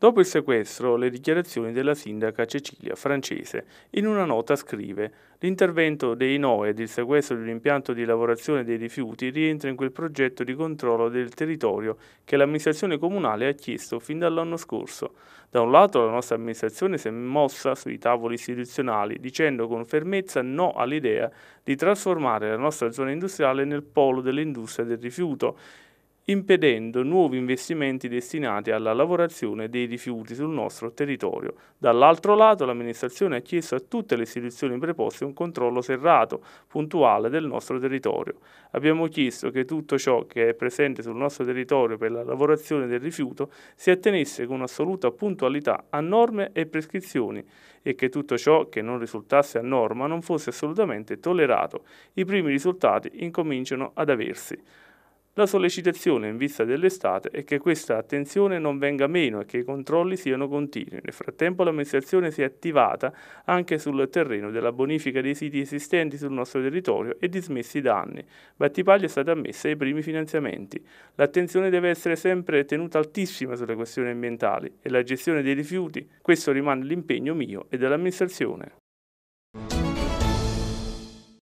Dopo il sequestro, le dichiarazioni della sindaca Cecilia Francese. In una nota scrive L'intervento dei NOE ed il sequestro di un impianto di lavorazione dei rifiuti rientra in quel progetto di controllo del territorio che l'amministrazione comunale ha chiesto fin dall'anno scorso. Da un lato la nostra amministrazione si è mossa sui tavoli istituzionali dicendo con fermezza no all'idea di trasformare la nostra zona industriale nel polo dell'industria del rifiuto impedendo nuovi investimenti destinati alla lavorazione dei rifiuti sul nostro territorio. Dall'altro lato l'amministrazione ha chiesto a tutte le istituzioni preposte un controllo serrato, puntuale del nostro territorio. Abbiamo chiesto che tutto ciò che è presente sul nostro territorio per la lavorazione del rifiuto si attenesse con assoluta puntualità a norme e prescrizioni e che tutto ciò che non risultasse a norma non fosse assolutamente tollerato. I primi risultati incominciano ad aversi. La sollecitazione in vista dell'estate è che questa attenzione non venga meno e che i controlli siano continui. Nel frattempo l'amministrazione si è attivata anche sul terreno della bonifica dei siti esistenti sul nostro territorio e dismessi da anni. Battipaglia è stata ammessa ai primi finanziamenti. L'attenzione deve essere sempre tenuta altissima sulle questioni ambientali e la gestione dei rifiuti. Questo rimane l'impegno mio e dell'amministrazione.